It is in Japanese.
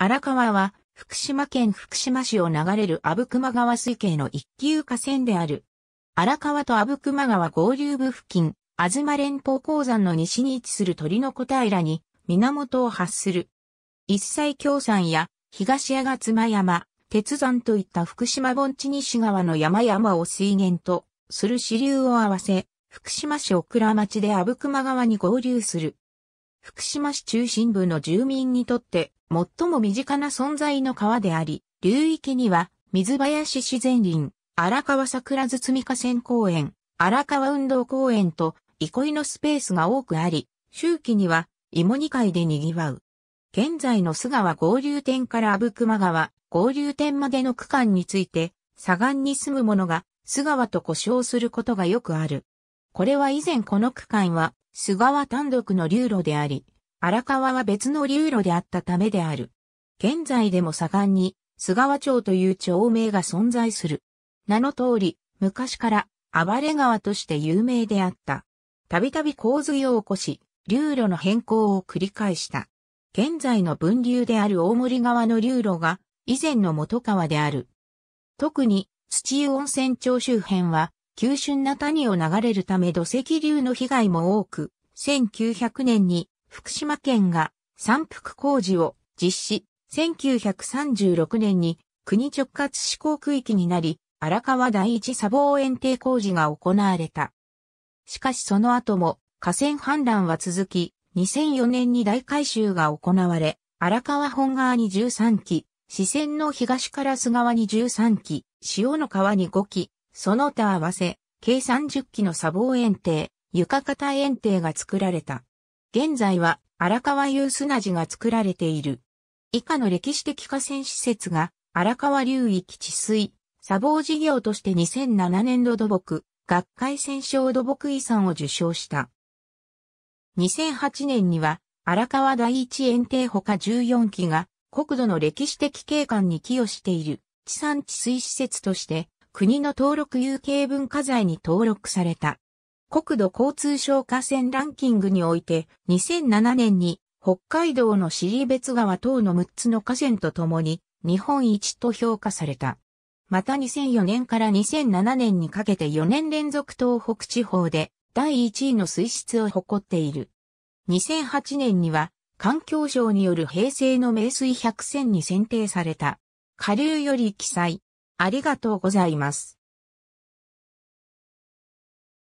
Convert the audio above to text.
荒川は、福島県福島市を流れる阿武隈川水系の一級河川である。荒川と阿武隈川合流部付近、東連峰鉱山の西に位置する鳥の小平に、源を発する。一切京山や、東屋ヶ妻山、鉄山といった福島盆地西側の山々を水源とする支流を合わせ、福島市小倉町で阿武隈川に合流する。福島市中心部の住民にとって最も身近な存在の川であり、流域には水林自然林、荒川桜堤河川公園、荒川運動公園と憩いのスペースが多くあり、周期には芋煮会で賑わう。現在の菅川合流点から阿武隈川合流点までの区間について、左岸に住む者が菅川と呼称することがよくある。これは以前この区間は菅は単独の流路であり、荒川は別の流路であったためである。現在でも盛んに、菅川町という町名が存在する。名の通り、昔から、暴れ川として有名であった。たびたび洪水を起こし、流路の変更を繰り返した。現在の分流である大森川の流路が、以前の元川である。特に、土湯温泉町周辺は、急峻な谷を流れるため土石流の被害も多く、1900年に福島県が山腹工事を実施、1936年に国直轄施行区域になり、荒川第一砂防園庭工事が行われた。しかしその後も河川氾濫は続き、2004年に大改修が行われ、荒川本川に13基、四川の東から須川に13基、潮の川に5基、その他合わせ、計30基の砂防園庭、床型園庭が作られた。現在は荒川有砂地が作られている。以下の歴史的河川施設が荒川流域治水、砂防事業として2007年度土木、学会戦勝土木遺産を受賞した。2008年には荒川第一園庭ほか14基が国土の歴史的景観に寄与している地産地水施設として国の登録有形文化財に登録された。国土交通省河川ランキングにおいて、2007年に北海道の尻別川等の6つの河川とともに日本一と評価された。また2004年から2007年にかけて4年連続東北地方で第1位の水質を誇っている。2008年には環境省による平成の名水百選に選定された。下流より記載。ありがとうございます。